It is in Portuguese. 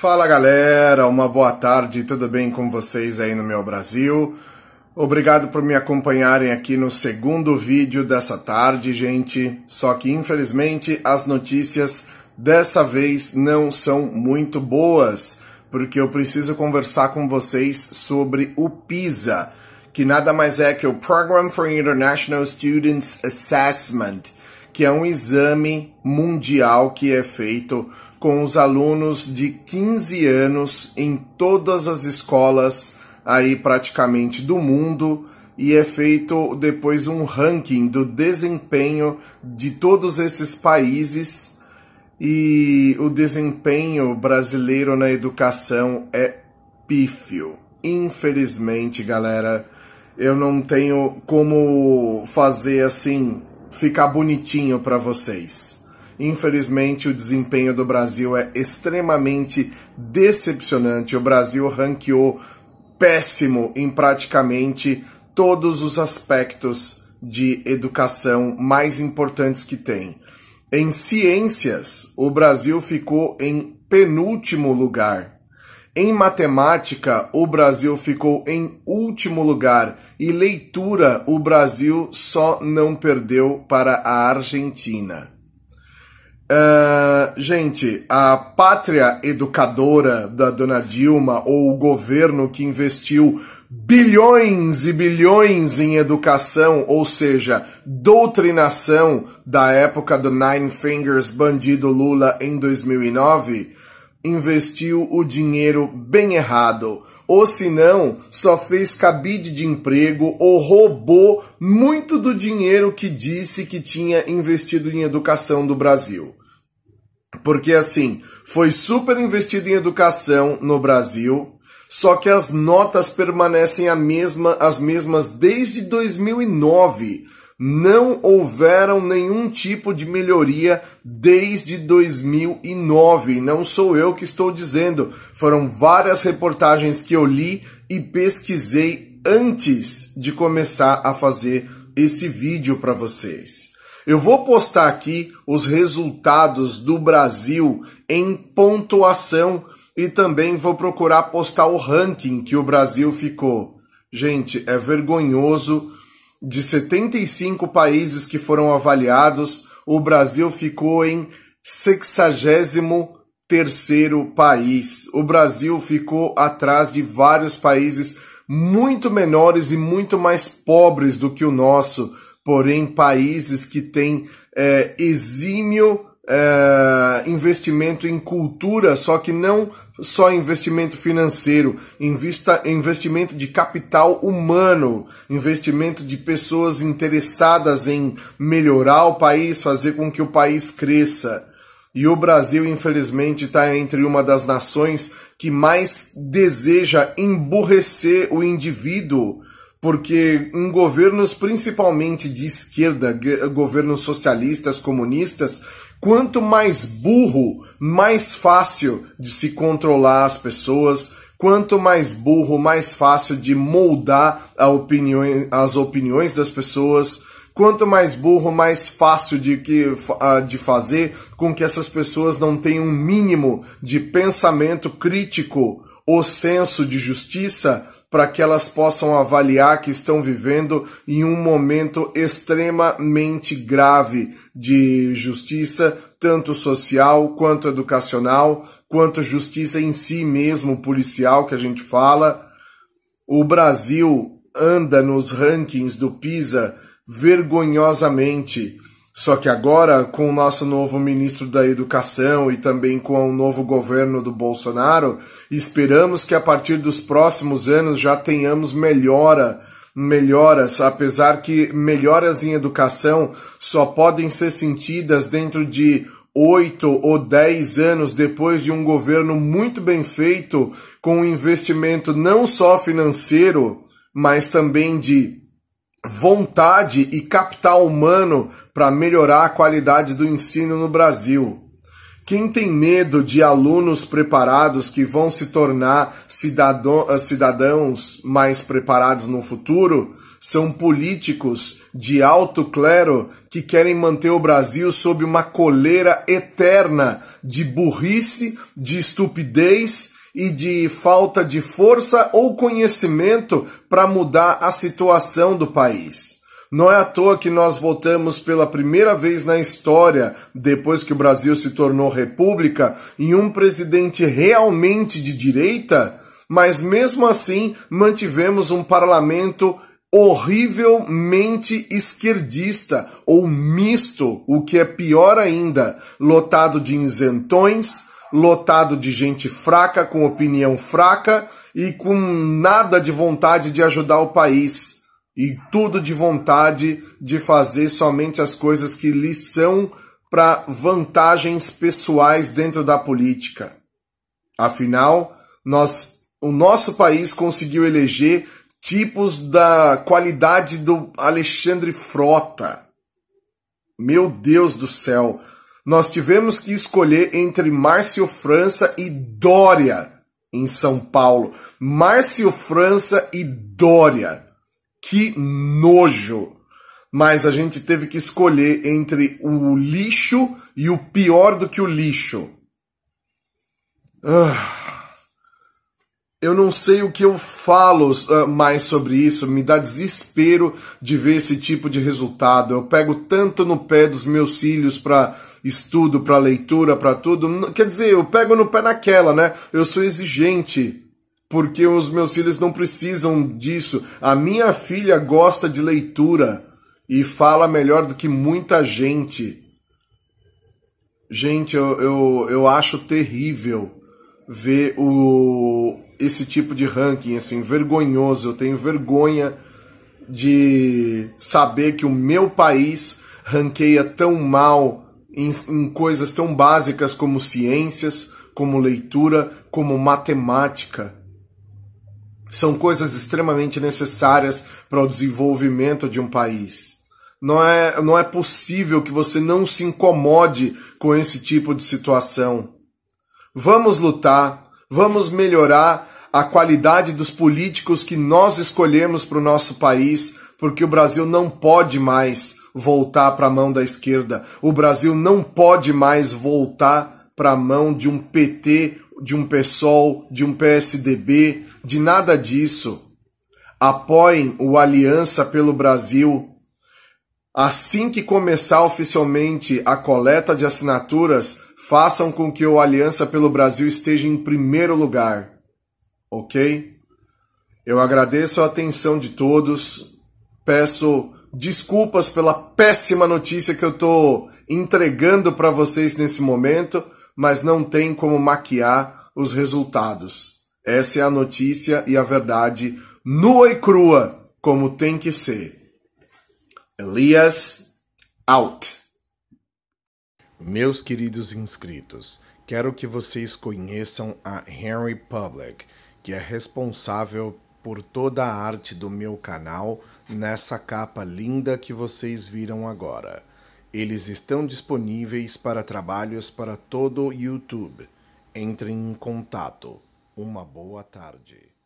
Fala galera, uma boa tarde, tudo bem com vocês aí no meu Brasil? Obrigado por me acompanharem aqui no segundo vídeo dessa tarde, gente. Só que infelizmente as notícias dessa vez não são muito boas, porque eu preciso conversar com vocês sobre o PISA, que nada mais é que o Program for International Students Assessment, que é um exame mundial que é feito com os alunos de 15 anos em todas as escolas aí praticamente do mundo e é feito depois um ranking do desempenho de todos esses países e o desempenho brasileiro na educação é pífio. Infelizmente, galera, eu não tenho como fazer assim ficar bonitinho para vocês. Infelizmente, o desempenho do Brasil é extremamente decepcionante. O Brasil ranqueou péssimo em praticamente todos os aspectos de educação mais importantes que tem. Em ciências, o Brasil ficou em penúltimo lugar. Em matemática, o Brasil ficou em último lugar. E leitura, o Brasil só não perdeu para a Argentina. Uh, gente, a pátria educadora da dona Dilma ou o governo que investiu bilhões e bilhões em educação, ou seja, doutrinação da época do Nine Fingers bandido Lula em 2009, investiu o dinheiro bem errado. Ou se não, só fez cabide de emprego ou roubou muito do dinheiro que disse que tinha investido em educação do Brasil. Porque assim, foi super investido em educação no Brasil, só que as notas permanecem a mesma, as mesmas desde 2009. Não houveram nenhum tipo de melhoria desde 2009. Não sou eu que estou dizendo. Foram várias reportagens que eu li e pesquisei antes de começar a fazer esse vídeo para vocês. Eu vou postar aqui os resultados do Brasil em pontuação e também vou procurar postar o ranking que o Brasil ficou. Gente, é vergonhoso. De 75 países que foram avaliados, o Brasil ficou em 63º país. O Brasil ficou atrás de vários países muito menores e muito mais pobres do que o nosso porém países que têm é, exímio é, investimento em cultura, só que não só investimento financeiro, invista, investimento de capital humano, investimento de pessoas interessadas em melhorar o país, fazer com que o país cresça. E o Brasil, infelizmente, está entre uma das nações que mais deseja emburrecer o indivíduo porque em governos principalmente de esquerda, governos socialistas, comunistas, quanto mais burro, mais fácil de se controlar as pessoas, quanto mais burro, mais fácil de moldar opinião, as opiniões das pessoas, quanto mais burro, mais fácil de, que, ah, de fazer com que essas pessoas não tenham um mínimo de pensamento crítico ou senso de justiça para que elas possam avaliar que estão vivendo em um momento extremamente grave de justiça, tanto social quanto educacional, quanto justiça em si mesmo, policial, que a gente fala. O Brasil anda nos rankings do PISA vergonhosamente só que agora, com o nosso novo ministro da Educação e também com o novo governo do Bolsonaro, esperamos que a partir dos próximos anos já tenhamos melhora, melhoras, apesar que melhoras em educação só podem ser sentidas dentro de oito ou dez anos depois de um governo muito bem feito, com um investimento não só financeiro, mas também de vontade e capital humano para melhorar a qualidade do ensino no Brasil. Quem tem medo de alunos preparados que vão se tornar ah, cidadãos mais preparados no futuro são políticos de alto clero que querem manter o Brasil sob uma coleira eterna de burrice, de estupidez e de falta de força ou conhecimento para mudar a situação do país. Não é à toa que nós votamos pela primeira vez na história, depois que o Brasil se tornou república, em um presidente realmente de direita, mas mesmo assim mantivemos um parlamento horrivelmente esquerdista ou misto, o que é pior ainda, lotado de isentões, lotado de gente fraca, com opinião fraca e com nada de vontade de ajudar o país. E tudo de vontade de fazer somente as coisas que lhe são para vantagens pessoais dentro da política. Afinal, nós, o nosso país conseguiu eleger tipos da qualidade do Alexandre Frota. Meu Deus do céu! nós tivemos que escolher entre Márcio França e Dória em São Paulo. Márcio França e Dória. Que nojo! Mas a gente teve que escolher entre o lixo e o pior do que o lixo. Ah. Eu não sei o que eu falo ah, mais sobre isso, me dá desespero de ver esse tipo de resultado. Eu pego tanto no pé dos meus filhos para estudo, para leitura, para tudo. Quer dizer, eu pego no pé naquela, né? Eu sou exigente porque os meus filhos não precisam disso. A minha filha gosta de leitura e fala melhor do que muita gente. Gente, eu, eu, eu acho terrível ver o, esse tipo de ranking, assim, vergonhoso. Eu tenho vergonha de saber que o meu país ranqueia tão mal em, em coisas tão básicas como ciências, como leitura, como matemática. São coisas extremamente necessárias para o desenvolvimento de um país. Não é, não é possível que você não se incomode com esse tipo de situação. Vamos lutar, vamos melhorar a qualidade dos políticos que nós escolhemos para o nosso país, porque o Brasil não pode mais voltar para a mão da esquerda. O Brasil não pode mais voltar para a mão de um PT, de um PSOL, de um PSDB, de nada disso. Apoiem o Aliança pelo Brasil. Assim que começar oficialmente a coleta de assinaturas, façam com que o Aliança pelo Brasil esteja em primeiro lugar, ok? Eu agradeço a atenção de todos, peço desculpas pela péssima notícia que eu estou entregando para vocês nesse momento, mas não tem como maquiar os resultados. Essa é a notícia e a verdade nua e crua, como tem que ser. Elias out. Meus queridos inscritos, quero que vocês conheçam a Henry Public, que é responsável por toda a arte do meu canal nessa capa linda que vocês viram agora. Eles estão disponíveis para trabalhos para todo o YouTube. Entrem em contato. Uma boa tarde.